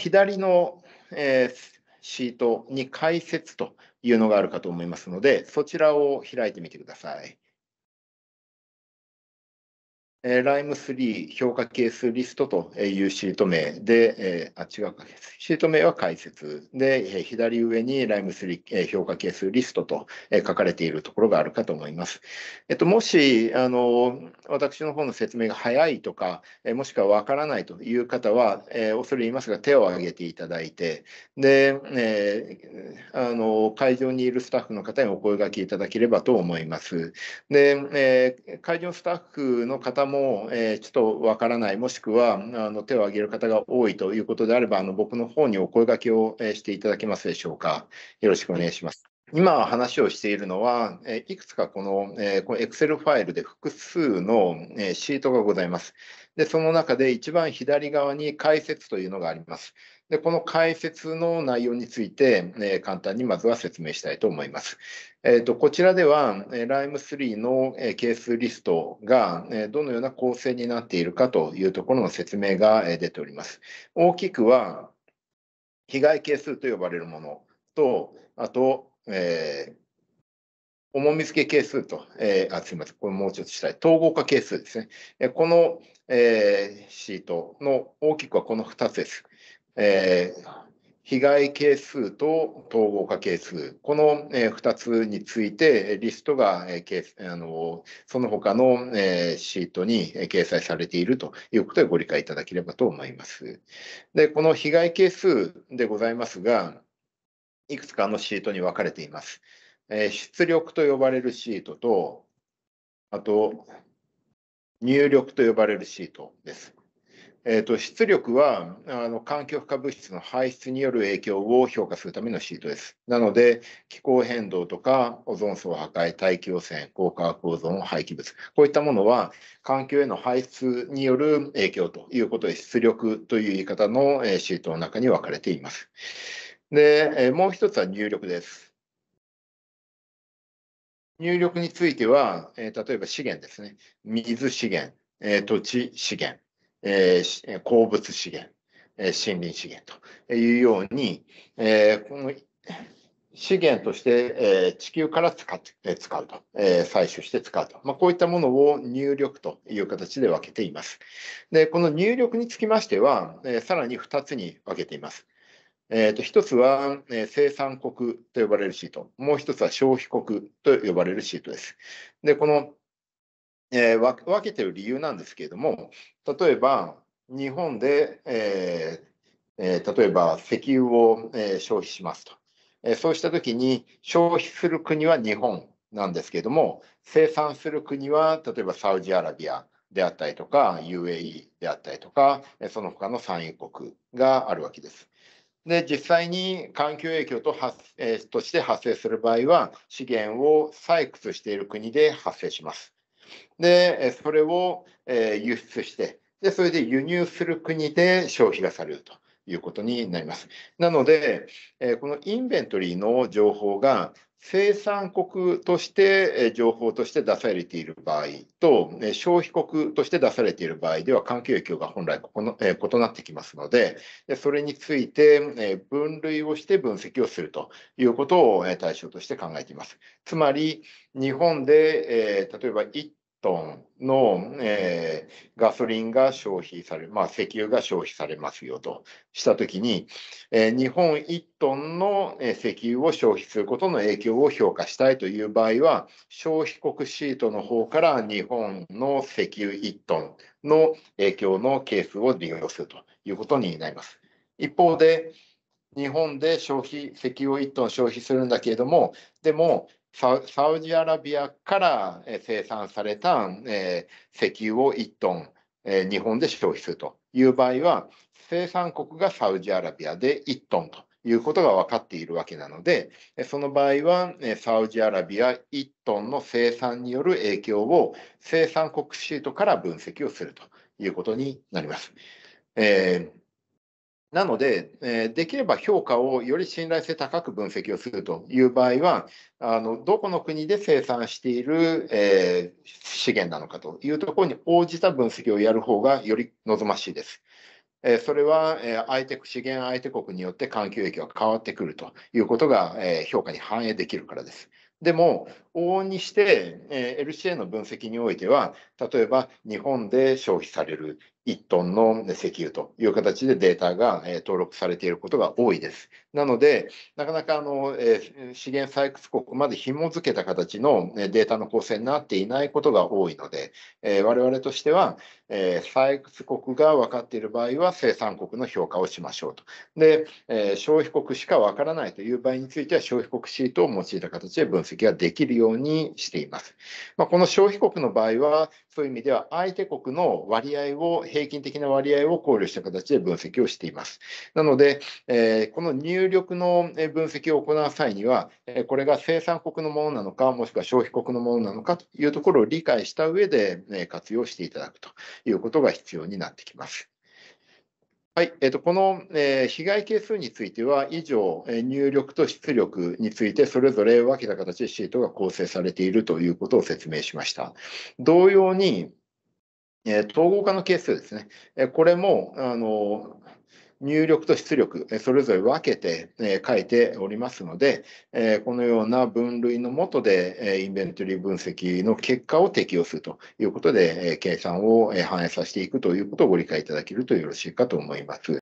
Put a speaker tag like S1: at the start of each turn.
S1: 左の、えー、シートに解説というのがあるかと思いますので、そちらを開いてみてください。えー、l i m 3評価係数リストというシート名で、えー、あ、違うか、シート名は解説で、えー、左上にライム3えー、評価係数リストと、えー、書かれているところがあるかと思います。えっと、もし、あの、私の方の説明が早いとか、えー、もしくはわからないという方は、えー、恐れ入りますが、手を挙げていただいて、で、えー、あの、会場にいるスタッフの方にお声がけいただければと思います。で、えー、会場スタッフの方もう、えー、ちょっとわからない、もしくはあの手を挙げる方が多いということであれば、あの僕の方にお声がけを、えしていただけますでしょうか。よろしくお願いします。今話をしているのは、いくつかこの Excel ファイルで複数のシートがございます。で、その中で一番左側に解説というのがあります。で、この解説の内容について、えー、簡単にまずは説明したいと思います。えーと、こちらでは、えー、Lime3 の、えー、係数リストが、えー、どのような構成になっているかというところの説明が、えー、出ております。大きくは、被害係数と呼ばれるものと、あと、えー、重み付け係数と、えー、あすみません、これもうちょっとしたい、統合化係数ですね。えこの、えー、シートの大きくはこの2つです。えー、被害係数と統合化係数、この2つについて、リストがあのその他のシートに掲載されているということでご理解いただければと思います。で、この被害係数でございますが、いくつかのシートに分かれています。出力と呼ばれるシートと、あと入力と呼ばれるシートです。えーと、出力はあの環境負荷物質の排出による影響を評価するためのシートです。なので、気候変動とかオゾン層破壊、大気汚染、高化学オゾン廃棄物、こういったものは環境への排出による影響ということで、出力という言い方のシートの中に分かれています。で、もう一つは入力です。入力については、例えば資源ですね、水資源、土地資源。えー、鉱物資源、えー、森林資源というように、えー、この資源として、えー、地球から使って、使うと、えー、採取して使うと。まあ、こういったものを入力という形で分けています。で、この入力につきましては、えー、さらに2つに分けています。えー、と1つは、えー、生産国と呼ばれるシート、もう1つは消費国と呼ばれるシートです。で、このえー、分けてる理由なんですけれども、例えば日本で、えーえー、例えば石油を、えー、消費しますと、えー、そうしたときに消費する国は日本なんですけれども、生産する国は例えばサウジアラビアであったりとか、UAE であったりとか、その他の産油国があるわけです。で実際に環境影響と発、えー、として発生する場合は資源を採掘している国で発生します。で、それを輸出して、で、それで輸入する国で消費がされるということになります。なので、このインベントリーの情報が生産国として情報として出されている場合と、消費国として出されている場合では、環境影響が本来この異なってきますので、それについて分類をして分析をするということを対象として考えています。つまり、日本で例えば1トンの、えー、ガソリンが消費され、まあ、石油が消費されますよとしたときに、えー、日本1トンの石油を消費することの影響を評価したいという場合は、消費国シートの方から日本の石油1トンの影響の係数を利用するということになります。一方で、日本で消費、石油を1トン消費するんだけれども、でも、サウジアラビアから生産された、石油を1トン、日本で消費するという場合は、生産国がサウジアラビアで1トンということが分かっているわけなので、その場合は、サウジアラビア1トンの生産による影響を生産国シートから分析をするということになります。えーなので、えできれば評価をより信頼性高く分析をするという場合は、あのどこの国で生産している、えー、資源なのかというところに応じた分析をやる方がより望ましいです。えー、それは、えー、相手資源相手国によって環境影響が変わってくるということが、えー、評価に反映できるからです。でも、往々にして、えー、LCA の分析においては、例えば日本で消費される、1トンの石油という形でデータが登録されていることが多いです。なので、なかなかあの資源採掘国まで紐付けた形のデータの構成になっていないことが多いので、我々としては、えー、採掘国が分かっている場合は生産国の評価をしましょうと。で、えー、消費国しか分からないという場合については消費国シートを用いた形で分析ができるようにしています。まあ、この消費国の場合はそういう意味では相手国の割合を平均的な割合を考慮した形で分析をしています。なので、えー、この入力の分析を行う際には、これが生産国のものなのか、もしくは消費国のものなのかというところを理解した上で活用していただくということが必要になってきます。はいえー、とこの、えー、被害係数については、以上、えー、入力と出力について、それぞれ分けた形でシートが構成されているということを説明しました。同様に、えー、統合化の係数ですね、えこれもあの入力と出力、それぞれ分けて書いておりますので、このような分類のもとでインベントリー分析の結果を適用するということで、計算を反映させていくということをご理解いただけるとよろしいかと思います。